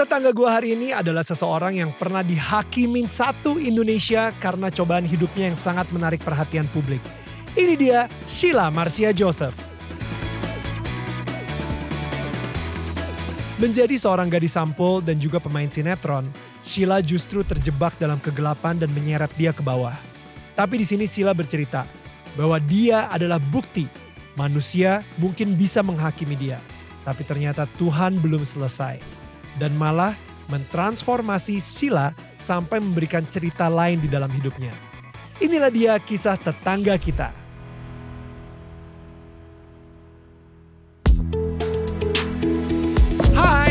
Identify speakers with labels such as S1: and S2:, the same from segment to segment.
S1: Tetangga gue hari ini adalah seseorang yang pernah dihakimin satu Indonesia karena cobaan hidupnya yang sangat menarik perhatian publik. Ini dia Sheila Marcia Joseph. Menjadi seorang gadis sampul dan juga pemain sinetron, Sheila justru terjebak dalam kegelapan dan menyeret dia ke bawah. Tapi di sini Sheila bercerita bahwa dia adalah bukti manusia mungkin bisa menghakimi dia. Tapi ternyata Tuhan belum selesai dan malah mentransformasi sila sampai memberikan cerita lain di dalam hidupnya. Inilah dia kisah tetangga kita.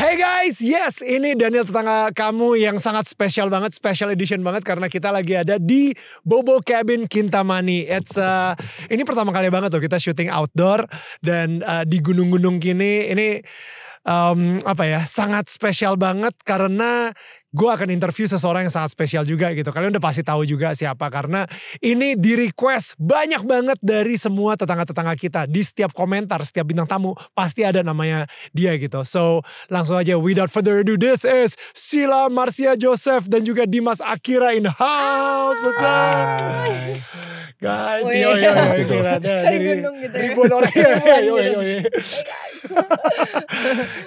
S1: Hey guys, yes ini Daniel tetangga kamu yang sangat spesial banget, special edition banget karena kita lagi ada di Bobo Cabin Kintamani. It's uh, ini pertama kali banget tuh kita syuting outdoor dan uh, di gunung-gunung kini ini um, apa ya sangat spesial banget karena gue akan interview seseorang yang sangat spesial juga gitu. Kalian udah pasti tahu juga siapa karena ini di request banyak banget dari semua tetangga-tetangga kita di setiap komentar, setiap bintang tamu pasti ada namanya dia gitu. So langsung aja without further ado this is Sila Marcia Joseph dan juga Dimas Akira in the house. What's Guys, yo yo yo gitu. ribuan orang ya. yo yo. yo. Gitu.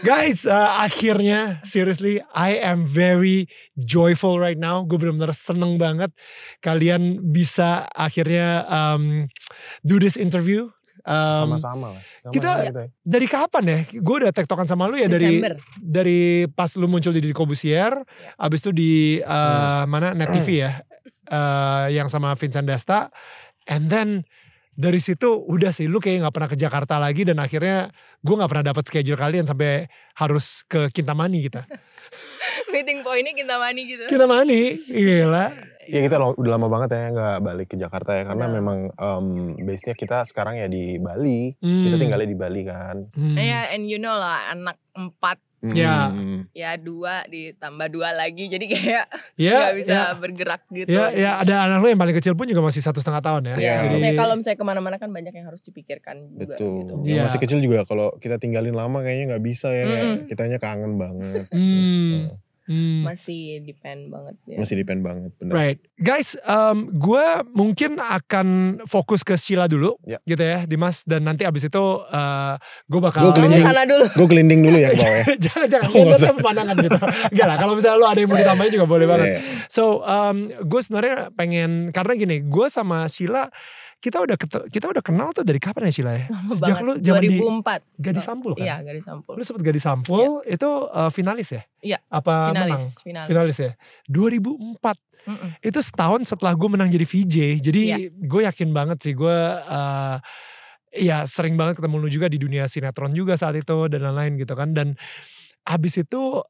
S1: Guys, uh, akhirnya seriously I am very joyful right now. Gue benar-benar seneng banget kalian bisa akhirnya um, do this interview. Um, Sama-sama Um, kita, gitu ya. dari kapan ya? Gue udah tektokan sama lu ya Desember. dari dari pas lu muncul di Deddy Kobusier, ya. abis itu di uh, hmm. mana Net TV ya, uh, yang sama Vincent Desta, and then dari situ udah sih lu kayak nggak pernah ke Jakarta lagi dan akhirnya gue nggak pernah dapat schedule kalian sampai harus ke Kintamani kita.
S2: meeting point ini kita mani gitu. Kita mani, gila.
S1: Ya kita udah lama banget ya nggak balik ke Jakarta ya karena nah. memang um, base-nya kita sekarang ya di Bali. Hmm. Kita tinggalnya di Bali kan. Hmm.
S2: Ya yeah, and you know lah anak empat Hmm. Ya. Ya dua ditambah dua lagi jadi kayak ya, bisa ya. bergerak gitu. Ya, ya
S1: ada anak lu yang paling kecil pun juga masih satu setengah tahun ya. ya. Jadi saya kalau
S2: misalnya kemana-mana kan banyak yang harus dipikirkan
S1: juga. Betul. Gitu. Ya. masih kecil juga kalau kita tinggalin lama kayaknya nggak bisa ya. Mm -hmm. Kitanya kangen banget. Mm. Hmm.
S2: Masih depend banget ya. Masih
S1: depend banget, benar. Right. Guys, um, gue mungkin akan fokus ke Sheila dulu yeah. gitu ya, Dimas. Dan nanti abis itu uh, gue bakal... Gue gelinding, dulu. Gue gelinding dulu ya bawah ya. jangan, jangan. gue itu saya pemandangan gitu. Enggak lah, kalau misalnya lo ada yang mau ditambahin juga boleh banget. Yeah. So, um, gue sebenarnya pengen... Karena gini, gue sama Sheila kita udah kita udah kenal tuh dari kapan ya Sila ya? Sejak banget. lu zaman
S2: 2004. Di Gadis Sampul kan? Iya, Gadis Sampul. Lu sempet
S1: Gadis Sampul ya. itu uh, finalis ya? Iya. Apa finalis, menang? Finalis. finalis ya. 2004. Mm -mm. Itu setahun setelah gue menang jadi VJ. Jadi ya. gue yakin banget sih gue uh, ya sering banget ketemu lu juga di dunia sinetron juga saat itu dan lain-lain gitu kan dan habis itu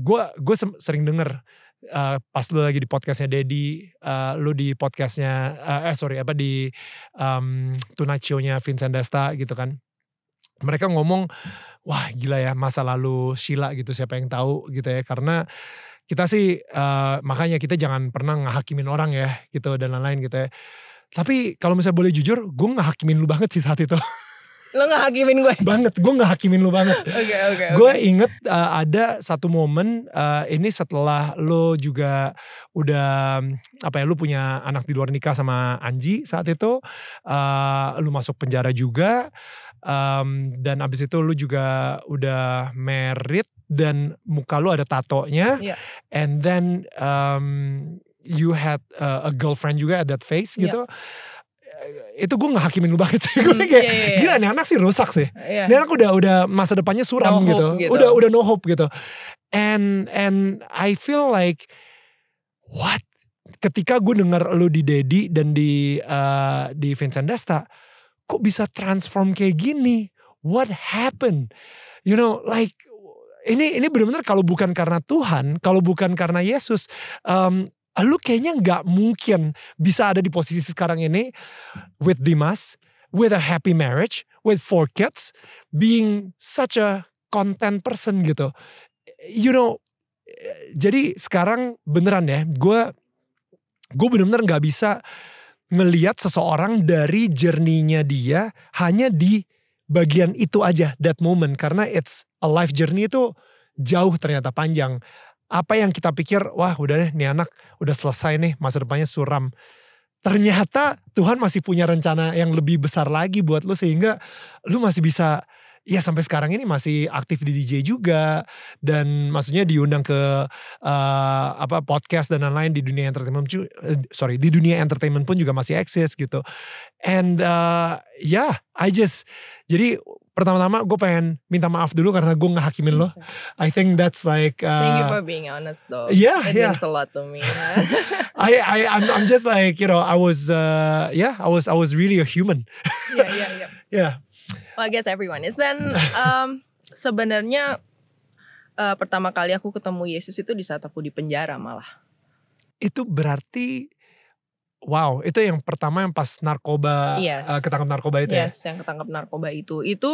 S1: gue uh, gue sering denger Uh, pas lu lagi di podcastnya Dedi, uh, eh, lu di podcastnya uh, eh sorry apa di um, Tonight Vincent Desta gitu kan. Mereka ngomong, wah gila ya masa lalu Sheila gitu siapa yang tahu gitu ya karena kita sih uh, makanya kita jangan pernah ngehakimin orang ya gitu dan lain-lain gitu ya. Tapi kalau misalnya boleh jujur, gue ngehakimin lu banget sih saat itu. Lo gak hakimin gue? Banget, gue gak hakimin lo banget. Oke, oke. Gue inget uh, ada satu momen, uh, ini setelah lo juga udah, apa ya, lo punya anak di luar nikah sama Anji saat itu. Uh, eh, lu masuk penjara juga. Um, dan abis itu lo juga udah married dan muka lo ada tatonya. Yeah. And then um, you had uh, a girlfriend juga at that face yeah. gitu. Eh, itu gue nggak hakimin lu banget sih gue hmm, kayak iya, iya, iya. gila nih anak sih rusak sih yeah. nih anak udah udah masa depannya suram gitu. gitu. udah udah no hope gitu and and I feel like what ketika gue denger lu di Dedi dan di eh, di Vincent Desta kok bisa transform kayak gini what happened you know like ini ini benar-benar kalau bukan karena Tuhan, kalau bukan karena Yesus, um, Ah, lu kayaknya nggak mungkin bisa ada di posisi sekarang ini with Dimas, with a happy marriage, with four kids, being such a content person gitu. You know, jadi sekarang beneran ya, gue gue bener-bener nggak bisa ngeliat seseorang dari jerninya dia hanya di bagian itu aja that moment karena it's a life journey itu jauh ternyata panjang apa yang kita pikir wah udah deh nih anak udah selesai nih masa depannya suram ternyata Tuhan masih punya rencana yang lebih besar lagi buat lu sehingga lu masih bisa ya sampai sekarang ini masih aktif di DJ juga dan maksudnya diundang ke uh, apa podcast dan lain-lain di dunia entertainment uh, sorry di dunia entertainment pun juga masih eksis gitu and uh, eh, yeah I just jadi pertama-tama gue pengen minta maaf dulu karena gue hakimin lo. I think that's like. Uh, Thank you for being honest though. Yeah, It yeah. means a lot to me. I I I'm, I'm just like you know I was uh, yeah I was I was really a human. yeah yeah yeah. Yeah.
S2: Well, I guess everyone is. Then um, sebenarnya uh, pertama kali aku ketemu Yesus itu di saat aku di penjara malah.
S1: Itu berarti Wow, itu yang pertama yang pas narkoba eh, yes. uh, ketangkep narkoba itu ya? yes,
S2: ya. yang ketangkep narkoba itu. Itu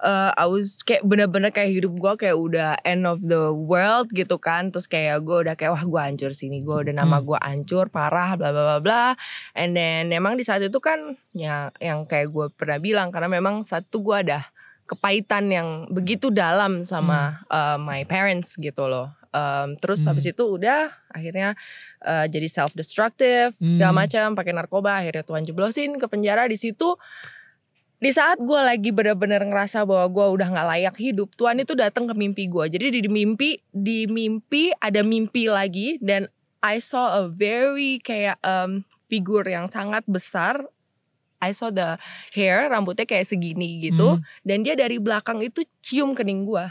S2: uh, I was kayak bener-bener kayak hidup gue kayak udah end of the world gitu kan. Terus kayak gue udah kayak wah gue hancur sini, gue udah nama hmm. gue hancur parah bla bla bla bla. And then memang di saat itu kan ya yang kayak gue pernah bilang karena memang satu gue ada kepahitan yang begitu dalam sama hmm. uh, my parents gitu loh. Um, terus hmm. habis itu udah akhirnya uh, jadi self destructive hmm. segala macam pakai narkoba akhirnya Tuhan jeblosin ke penjara di situ di saat gue lagi bener-bener ngerasa bahwa gue udah nggak layak hidup Tuhan itu datang ke mimpi gue jadi di mimpi di mimpi ada mimpi lagi dan I saw a very kayak um, figur yang sangat besar I saw the hair rambutnya kayak segini gitu hmm. dan dia dari belakang itu cium kening gue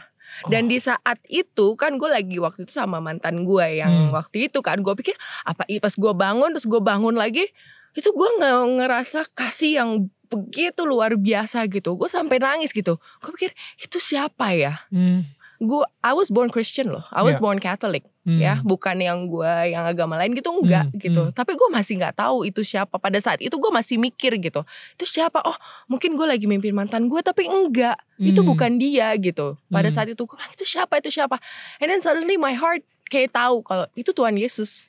S2: dan oh. di saat itu kan gue lagi waktu itu sama mantan gue yang hmm. waktu itu kan gue pikir apa pas gue bangun terus gue bangun lagi itu gue ngerasa kasih yang begitu luar biasa gitu gue sampai nangis gitu gue pikir itu siapa ya hmm gue I was born Christian loh, I was yeah. born Catholic hmm. ya, bukan yang gue yang agama lain gitu enggak hmm. gitu. Hmm. Tapi gue masih nggak tahu itu siapa. Pada saat itu gue masih mikir gitu, itu siapa? Oh mungkin gue lagi mimpin mantan gue, tapi enggak, hmm. itu bukan dia gitu. Pada hmm. saat itu gue bilang itu siapa? Itu siapa? And then suddenly my heart kayak tahu kalau itu Tuhan Yesus.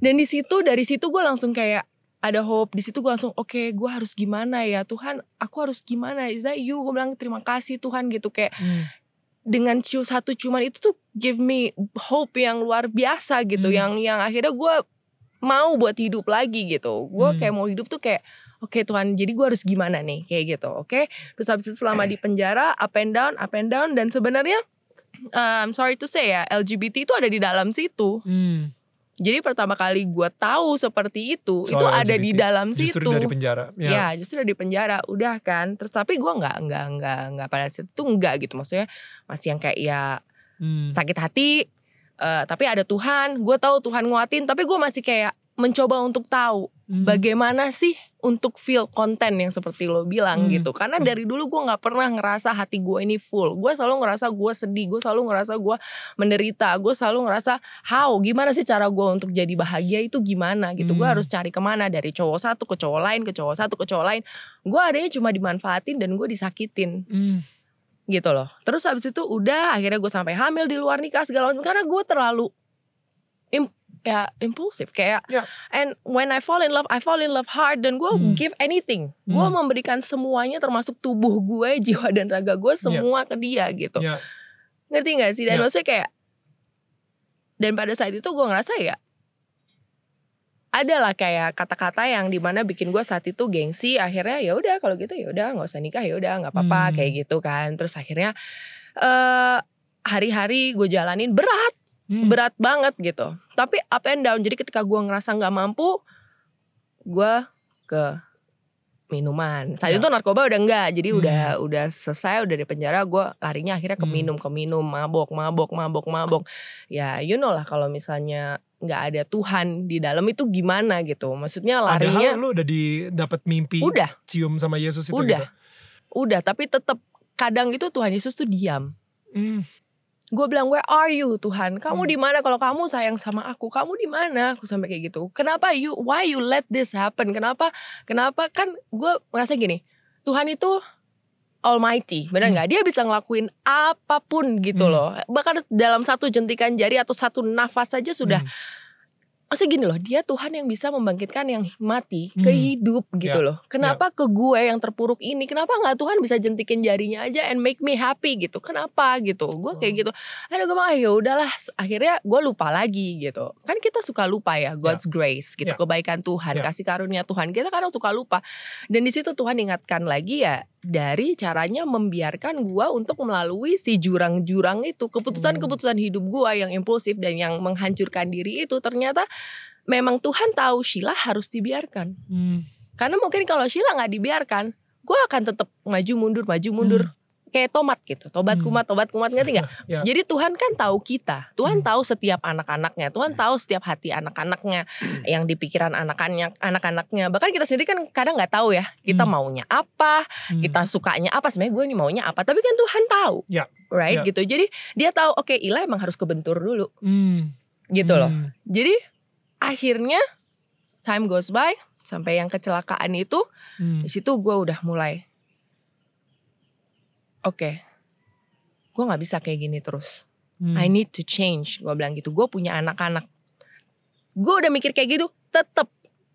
S2: Dan di situ dari situ gue langsung kayak ada hope di situ gue langsung oke okay, gue harus gimana ya Tuhan aku harus gimana is that you gue bilang terima kasih Tuhan gitu kayak hmm dengan cu satu cuman itu tuh give me hope yang luar biasa gitu hmm. yang yang akhirnya gue mau buat hidup lagi gitu gue hmm. kayak mau hidup tuh kayak oke okay, Tuhan jadi gue harus gimana nih kayak gitu oke okay? terus habis itu selama di penjara up and down up and down dan sebenarnya um, sorry to say ya LGBT itu ada di dalam situ hmm jadi pertama kali gue tahu seperti itu, Soal itu LGBT. ada di dalam situ. Justru dari penjara. Ya. ya, justru dari penjara. Udah kan. Terus tapi gue nggak nggak nggak nggak pada situ itu nggak gitu. Maksudnya masih yang kayak ya hmm. sakit hati. Uh, tapi ada Tuhan. Gue tahu Tuhan nguatin. Tapi gue masih kayak mencoba untuk tahu hmm. bagaimana sih untuk feel konten yang seperti lo bilang hmm. gitu karena hmm. dari dulu gue nggak pernah ngerasa hati gue ini full gue selalu ngerasa gue sedih gue selalu ngerasa gue menderita gue selalu ngerasa how gimana sih cara gue untuk jadi bahagia itu gimana gitu hmm. gue harus cari kemana dari cowok satu ke cowok lain ke cowok satu ke cowok lain gue adanya cuma dimanfaatin dan gue disakitin hmm gitu loh. Terus habis itu udah akhirnya gue sampai hamil di luar nikah segala macam karena gue terlalu ya impulsif kayak yeah. and when I fall in love I fall in love hard dan gue hmm. give anything hmm. gue memberikan semuanya termasuk tubuh gue jiwa dan raga gue ya. semua yeah. ke dia gitu yeah. ngerti nggak sih dan yeah. maksudnya kayak dan pada saat itu gue ngerasa ya adalah kayak kata-kata yang dimana bikin gue saat itu gengsi akhirnya ya udah kalau gitu ya udah nggak usah nikah ya udah nggak apa-apa hmm. kayak gitu kan terus akhirnya uh, eh, hari -hari gue jalanin berat hmm. berat banget gitu tapi up and down jadi ketika gue ngerasa nggak mampu gue ke minuman saat ya. itu narkoba udah enggak jadi hmm. udah udah selesai udah di penjara gue larinya akhirnya ke hmm. minum ke minum mabok mabok mabok mabok ya you know lah kalau misalnya nggak ada Tuhan di dalam itu gimana gitu maksudnya larinya Padahal lu
S1: udah di dapat mimpi udah cium sama Yesus itu udah gitu.
S2: udah tapi tetap kadang itu Tuhan Yesus tuh diam hmm. Gue bilang, where are you Tuhan? Kamu hmm. di mana kalau kamu sayang sama aku? Kamu di mana? Aku sampai kayak gitu. Kenapa you why you let this happen? Kenapa? Kenapa kan gue merasa gini. Tuhan itu almighty, benar hmm. nggak? Hmm. Dia bisa ngelakuin apapun gitu hmm. loh. Bahkan dalam satu jentikan jari atau satu nafas saja sudah hmm maksudnya gini loh dia Tuhan yang bisa membangkitkan yang mati ke hmm. gitu yeah. loh kenapa yeah. ke gue yang terpuruk ini kenapa nggak Tuhan bisa jentikin jarinya aja and make me happy gitu kenapa gitu gue kayak hmm. gitu aduh gue bilang ah, yaudahlah udahlah akhirnya gue lupa lagi gitu kan kita suka lupa ya, ya. God's yeah. grace gitu yeah. kebaikan Tuhan yeah. kasih karunia Tuhan kita kadang suka lupa dan di situ Tuhan ingatkan lagi ya dari caranya membiarkan gua untuk melalui si jurang-jurang itu keputusan-keputusan hmm. hidup gua yang impulsif dan yang menghancurkan diri itu ternyata memang Tuhan tahu Sheila harus dibiarkan hmm. karena mungkin kalau Sheila nggak dibiarkan gua akan tetap maju mundur maju mundur hmm kayak tomat gitu. Tobat hmm. kumat, tobat kumat ngerti nggak? Yeah. Jadi Tuhan kan tahu kita. Tuhan hmm. tahu setiap anak-anaknya. Tuhan hmm. tahu setiap hati anak-anaknya hmm. yang dipikiran anak anaknya anak-anaknya. Bahkan kita sendiri kan kadang nggak tahu ya, kita hmm. maunya apa, hmm. kita sukanya apa sebenarnya gue nih maunya apa. Tapi kan Tuhan tahu. Yeah. Right yeah. gitu. Jadi dia tahu oke okay, Ila emang harus kebentur dulu. Hmm. Gitu hmm. loh. Jadi akhirnya time goes by sampai yang kecelakaan itu hmm. di situ gue udah mulai oke okay, gue nggak bisa kayak gini terus hmm. I need to change gue bilang gitu gue punya anak-anak gue udah mikir kayak gitu tetap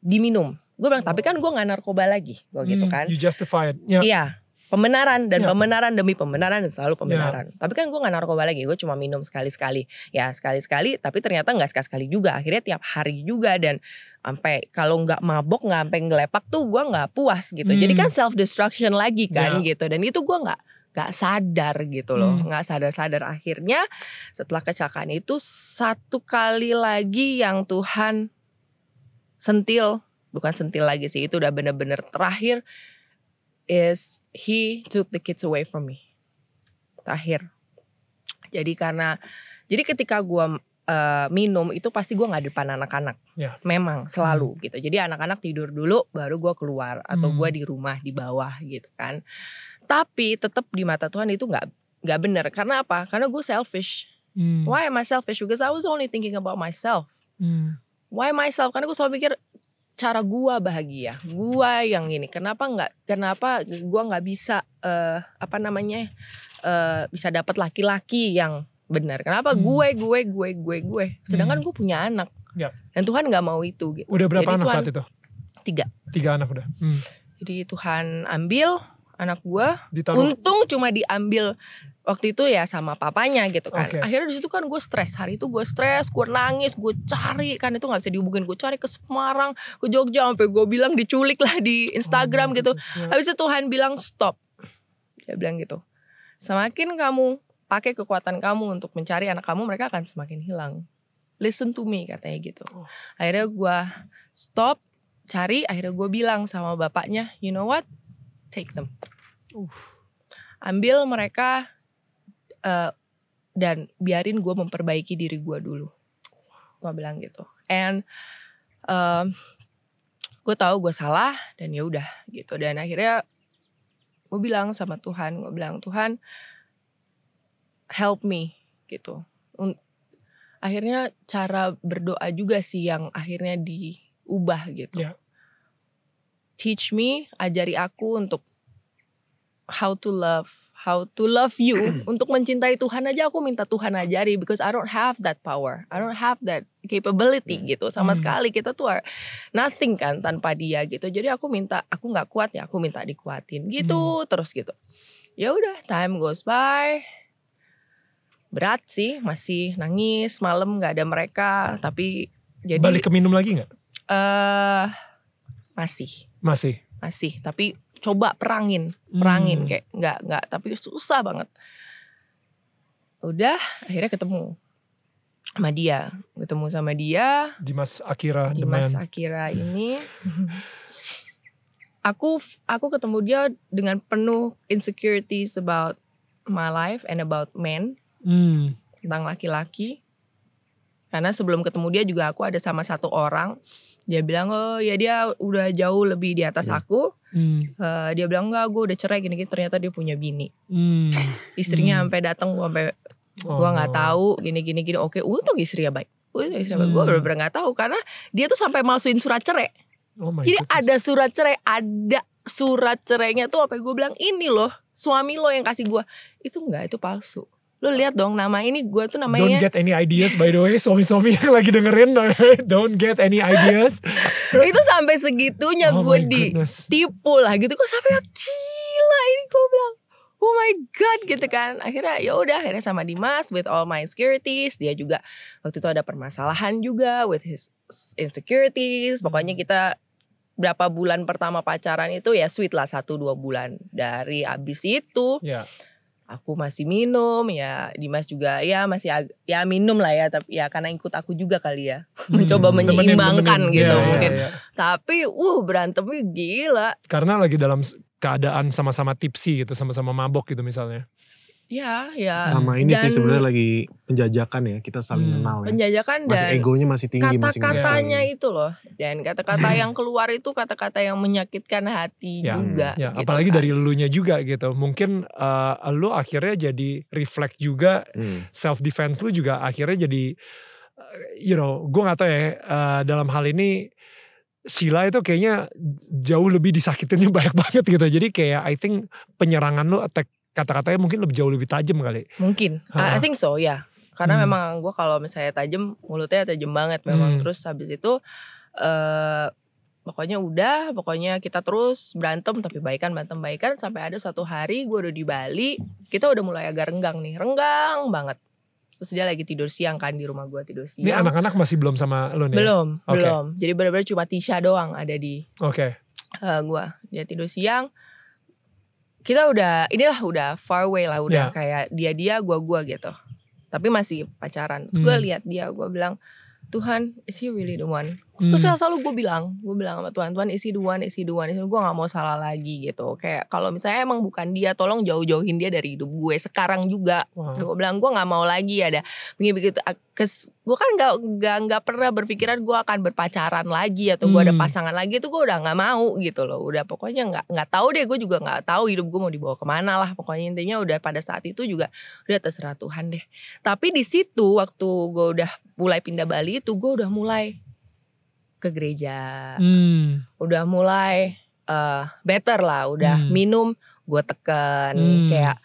S2: diminum gue bilang oh. tapi kan gue nggak narkoba lagi gue gitu hmm, gitu kan you justify ya. it iya yeah. yeah pembenaran dan ya. pembenaran demi pembenaran dan selalu iya. pembenaran. Ya. Tapi kan gue gak narkoba lagi, gue cuma minum sekali-sekali. Ya sekali-sekali, tapi ternyata gak sekali-sekali juga. Akhirnya tiap hari juga dan sampai kalau nggak mabok nggak sampai ngelepak tuh gue nggak puas gitu. Hmm. Jadi kan self destruction lagi iya. kan ya. gitu. Dan itu gue nggak nggak sadar gitu loh, hmm. nggak hmm. sadar-sadar akhirnya setelah kecelakaan itu satu kali lagi yang Tuhan sentil bukan sentil lagi sih itu udah bener-bener terakhir is he took the kids away from me. Terakhir. Jadi karena jadi ketika gua uh, minum itu pasti gua nggak depan anak-anak. Yeah. Memang selalu hmm. gitu. Jadi anak-anak tidur dulu baru gua keluar atau hmm. gua di rumah di bawah gitu kan. Tapi tetap di mata Tuhan itu nggak nggak benar. Karena apa? Karena gue selfish. Hmm. Why am I selfish? Because I was only thinking about myself. Hmm. Why myself? Karena gue selalu pikir cara gua bahagia gua yang ini kenapa nggak kenapa gua nggak bisa uh, apa namanya uh, bisa dapat laki-laki yang benar kenapa hmm. gue gue gue gue gue sedangkan hmm. gue punya anak ya. dan Tuhan nggak mau itu gitu udah berapa jadi, anak Tuhan, saat itu tiga
S1: tiga anak udah hmm.
S2: jadi Tuhan ambil anak gua, Ditaruh. untung cuma diambil waktu itu ya sama papanya gitu kan okay. akhirnya di situ kan gue stres hari itu gue stres gue nangis gue cari kan itu nggak bisa dihubungin gue cari ke Semarang ke Jogja sampai gue bilang diculik lah di Instagram oh, gitu betul. Iya. habis itu Tuhan bilang stop dia bilang gitu semakin kamu pakai kekuatan kamu untuk mencari anak kamu mereka akan semakin hilang listen to me katanya gitu oh. akhirnya gue stop cari akhirnya gue bilang sama bapaknya you know what take them. Uh. Ambil mereka uh, dan biarin gue memperbaiki diri gue dulu. Gue bilang gitu. And uh, eh, gue tahu gue salah dan ya udah gitu. Dan akhirnya gue bilang sama Tuhan, gue bilang Tuhan help me gitu. Akhirnya cara berdoa juga sih yang akhirnya diubah gitu. Yeah teach me, ajari aku untuk how to love, how to love you. untuk mencintai Tuhan aja aku minta Tuhan ajari because I don't have that power. I don't have that capability hmm. gitu. Sama hmm. sekali kita tuh are nothing kan tanpa dia gitu. Jadi aku minta aku nggak kuat ya aku minta dikuatin gitu hmm. terus gitu. Ya udah time goes by berat sih masih nangis malam nggak ada mereka tapi jadi balik ke minum lagi nggak? Eh uh, masih masih. Masih, tapi coba perangin, perangin hmm. kayak nggak nggak tapi susah banget. Udah akhirnya ketemu sama dia, ketemu sama dia.
S1: di mas Akira, di Dimas
S2: Akira ini aku aku ketemu dia dengan penuh insecurities about my life and about men hmm. tentang laki-laki karena sebelum ketemu dia juga aku ada sama satu orang dia bilang oh ya dia udah jauh lebih di atas hmm. aku hmm. Uh, dia bilang enggak gue udah cerai gini-gini ternyata dia punya bini hmm. istrinya hmm. sampai datang gue sampai oh. gue nggak tahu gini-gini gini oke untung istrinya baik untung istrinya hmm. baik gue bener-bener nggak tahu karena dia tuh sampai masukin surat cerai oh jadi goodness. ada surat cerai ada surat cerainya tuh apa gue bilang ini loh suami lo yang kasih gue itu enggak itu palsu lu lihat dong nama ini gue tuh namanya don't get
S1: any ideas by the way suami-suami yang lagi dengerin don't get any ideas
S2: itu sampai
S1: segitunya oh gue ditipu lah gitu kok sampai gila ini gue bilang
S2: oh my god gitu kan akhirnya ya udah akhirnya sama Dimas with all my insecurities dia juga waktu itu ada permasalahan juga with his insecurities pokoknya kita berapa bulan pertama pacaran itu ya sweet lah satu dua bulan dari abis itu yeah aku masih minum ya Dimas juga ya masih ya minum lah ya tapi ya karena ikut aku juga kali ya hmm, mencoba menyeimbangkan gitu ya, mungkin ya, ya. tapi uh berantemnya gila
S1: karena lagi dalam keadaan sama-sama tipsi gitu sama-sama mabok gitu misalnya
S2: Ya, ya. Sama ini dan, sih sebenarnya
S1: lagi penjajakan ya, kita saling hmm, kenal ya. Penjajakan masih dan egonya masih tinggi kata-katanya
S2: itu loh. Dan kata-kata hmm. yang keluar itu kata-kata yang menyakitkan hati ya, juga.
S1: Hmm, ya, gitu apalagi kan. dari elunya juga gitu. Mungkin uh, lu akhirnya jadi reflect juga hmm. self defense lu juga akhirnya jadi eh, you know, gue gak tau ya uh, dalam hal ini Sila itu kayaknya jauh lebih disakitinnya banyak banget gitu. Jadi kayak I think penyerangan lu attack kata-katanya mungkin lebih jauh lebih tajam kali.
S2: Mungkin. Ha. I think so, ya. Yeah. Karena hmm. memang gue kalau misalnya tajam, mulutnya tajam banget memang. Hmm. Terus habis itu eh uh, pokoknya udah, pokoknya kita terus berantem tapi baikan berantem baikan sampai ada satu hari gue udah di Bali, kita udah mulai agak renggang nih, renggang banget. Terus dia lagi tidur siang kan di rumah gue tidur siang. Ini
S1: anak-anak masih belum sama lo nih? Ya? Belum, okay. belum.
S2: Jadi benar-benar cuma Tisha doang ada di. Okay. Uh, eh, gue dia tidur siang kita udah inilah udah far away lah udah yeah. kayak dia dia gua gua gitu tapi masih pacaran Terus gue hmm. lihat dia gua bilang Tuhan is he really the one hmm. terus selalu gue bilang gue bilang sama Tuhan Tuhan isi duan isi duan isi gue nggak mau salah lagi gitu kayak kalau misalnya emang bukan dia tolong jauh-jauhin dia dari hidup gue sekarang juga hmm. gue bilang gue nggak mau lagi ada begini begitu gue kan nggak nggak nggak pernah berpikiran gue akan berpacaran lagi atau gue hmm. ada pasangan lagi itu gue udah nggak mau gitu loh udah pokoknya nggak nggak tahu deh gue juga nggak tahu hidup gue mau dibawa kemana lah pokoknya intinya udah pada saat itu juga udah terserah Tuhan deh tapi di situ waktu gue udah mulai pindah Bali itu gue udah mulai ke gereja. Hmm. Udah mulai uh, better lah, udah hmm. minum gue tekan hmm. kayak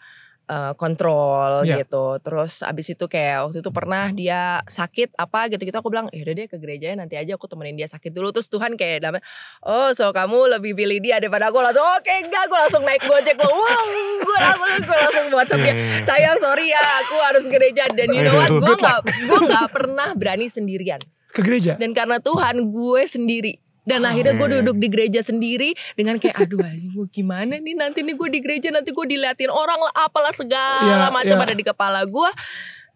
S2: uh, kontrol yeah. gitu. Terus abis itu kayak waktu itu pernah dia sakit apa gitu gitu aku bilang ya udah deh ke gereja nanti aja aku temenin dia sakit dulu. Terus Tuhan kayak dalam oh so kamu lebih pilih dia daripada aku langsung oke okay, enggak gue langsung naik gojek gue wow gue langsung gue langsung WhatsApp yeah. sayang sorry ya aku harus gereja dan you know what gue gak gue gak pernah berani sendirian ke gereja dan karena Tuhan gue sendiri dan Amen. Ah. akhirnya gue iya, iya, duduk iya. di gereja sendiri dengan kayak aduh gue gimana nih nanti nih gue di gereja nanti gue diliatin orang lah apalah segala yeah, macam yeah. ada di kepala gue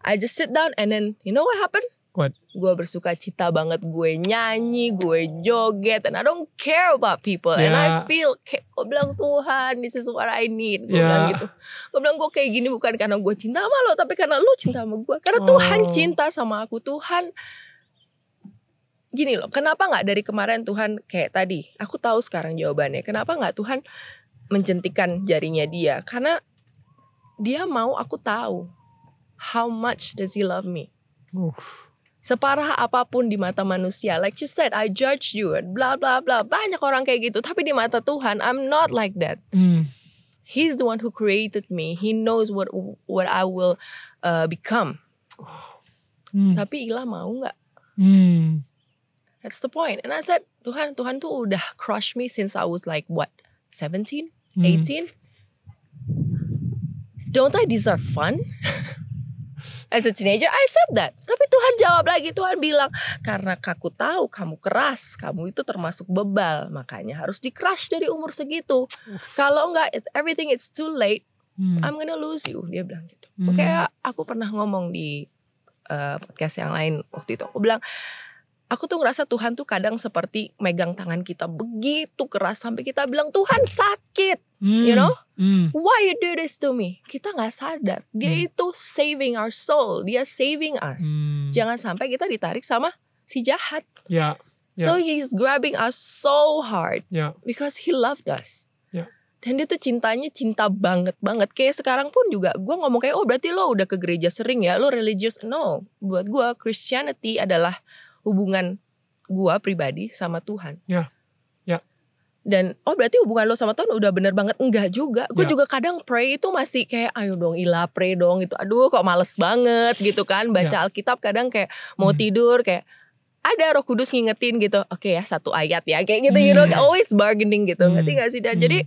S2: I just sit down and then you know what happened What? Gue bersuka cita banget Gue nyanyi Gue joget And I don't care about people yeah. And I feel kayak Gue bilang Tuhan This is what I need Gue yeah. bilang gitu Gue bilang gue kayak gini Bukan karena gue cinta sama lo Tapi karena lo cinta sama gue Karena oh. Tuhan cinta sama aku Tuhan gini loh, kenapa nggak dari kemarin Tuhan kayak tadi? Aku tahu sekarang jawabannya. Kenapa nggak Tuhan mencentikan jarinya dia? Karena dia mau aku tahu how much does he love me. Uh. Separah apapun di mata manusia, like you said, I judge you, bla bla bla. Banyak orang kayak gitu, tapi di mata Tuhan, I'm not like that. Mm. He's the one who created me. He knows what what I will uh, become. Mm. Tapi Ila mau nggak?
S1: Mm
S2: That's the point. And I said, Tuhan, Tuhan tuh udah crush me since I was like what, 17, 18? Hmm. Don't I deserve fun? As a teenager, I said that. Tapi Tuhan jawab lagi, Tuhan bilang, karena aku tahu kamu keras, kamu itu termasuk bebal, makanya harus di crush dari umur segitu. Kalau enggak, it's everything it's too late. Hmm. I'm gonna lose you, dia bilang gitu. Oke, hmm. aku pernah ngomong di eh, podcast yang lain waktu itu, aku bilang, aku tuh ngerasa Tuhan tuh kadang seperti megang tangan kita begitu keras sampai kita bilang Tuhan sakit, hmm. you know, hmm. why you do this to me? Kita nggak sadar dia hmm. itu saving our soul, dia saving us. Hmm. Jangan sampai kita ditarik sama si jahat.
S1: Ya. Yeah. Yeah. So he's
S2: grabbing us so hard yeah. because he loved us. Ya. Dan dia tuh cintanya cinta banget banget. Kayak sekarang pun juga gue ngomong kayak oh berarti lo udah ke gereja sering ya, lo religious? No, buat gue Christianity adalah hubungan gua pribadi sama Tuhan.
S1: Ya. Ya.
S2: Dan oh berarti hubungan lo sama Tuhan udah bener banget enggak juga. Gue ya. juga kadang pray itu masih kayak ayo dong ilah pray dong itu Aduh kok males banget gitu kan ya. baca ya. Alkitab kadang kayak mau hmm. tidur kayak ada Roh Kudus ngingetin gitu. Oke okay, ya satu ayat ya kayak gitu hmm. you know hmm. always bargaining gitu. Hmm. Ngerti gak sih dan hmm. jadi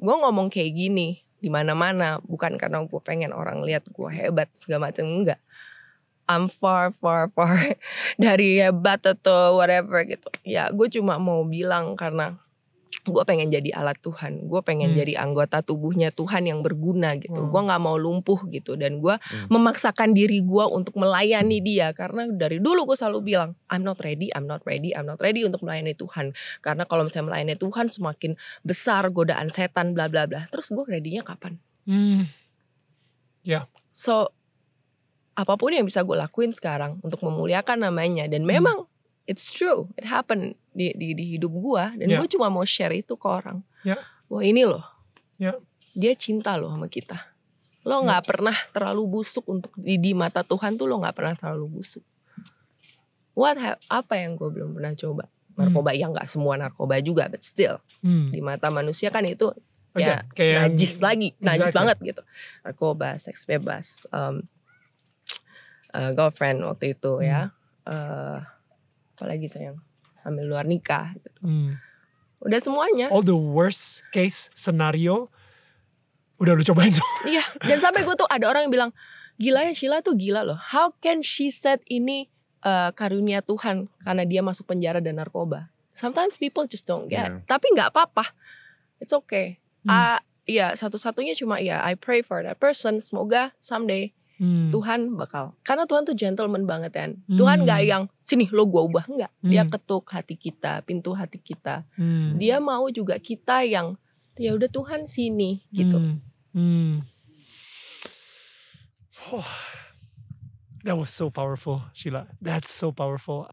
S2: gue ngomong kayak gini di mana-mana bukan karena gue pengen orang lihat gue hebat segala macam enggak I'm far far far dari hebat atau whatever gitu ya gue cuma mau bilang karena gue pengen jadi alat Tuhan gue pengen hmm. jadi anggota tubuhnya Tuhan yang berguna gitu hmm. gue nggak mau lumpuh gitu dan gue hmm. memaksakan diri gue untuk melayani dia karena dari dulu gue selalu bilang I'm not ready I'm not ready I'm not ready untuk melayani Tuhan karena kalau misalnya melayani Tuhan semakin besar godaan setan bla bla bla terus gue readynya kapan
S1: hmm. ya yeah.
S2: so apapun yang bisa gue lakuin sekarang untuk memuliakan namanya dan hmm. memang it's true it happen di di, di hidup gue dan yeah. gue cuma mau share itu ke orang yeah. wah ini loh yeah. dia cinta loh sama kita lo ya. nggak yeah. pernah terlalu busuk untuk di, di mata Tuhan tuh lo nggak pernah terlalu busuk what have, apa yang gue belum pernah coba hmm. narkoba hmm. yang nggak semua narkoba juga but still hmm. di mata manusia kan itu Again, ya kayak najis lagi najis exactly. banget gitu narkoba seks bebas um, uh, girlfriend waktu itu hmm. ya. Uh, eh, apalagi sayang ambil luar nikah gitu. Hmm.
S1: Udah semuanya. All the worst case scenario udah lu cobain soalnya.
S2: iya, dan sampai gue tuh ada orang yang bilang, "Gila ya Sheila tuh gila loh. How can she said ini uh, karunia Tuhan karena dia masuk penjara dan narkoba?" Sometimes people just don't get. Yeah. Tapi nggak apa-apa. It's okay. Hmm. Uh, ya satu-satunya cuma ya I pray for that person semoga someday hmm. Tuhan bakal karena Tuhan tuh gentleman banget kan hmm. Tuhan gak yang sini lo gue ubah nggak hmm. dia ketuk hati kita pintu hati kita hmm. dia mau juga kita yang ya udah Tuhan sini
S1: gitu hmm. Hmm. Oh, that was so powerful Sheila that's so powerful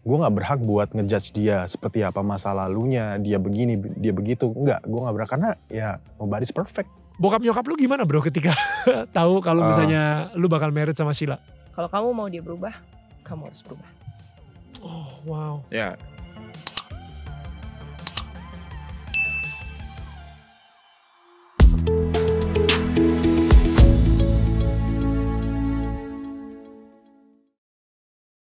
S1: gue nggak berhak buat ngejudge dia seperti apa masa lalunya dia begini dia begitu nggak gue nggak berhak karena ya nobody's perfect bokap nyokap lu gimana bro ketika tahu kalau ah. misalnya uh. lu bakal married sama Sila?
S2: Kalau kamu mau dia berubah, kamu harus berubah. Oh wow.
S1: Ya,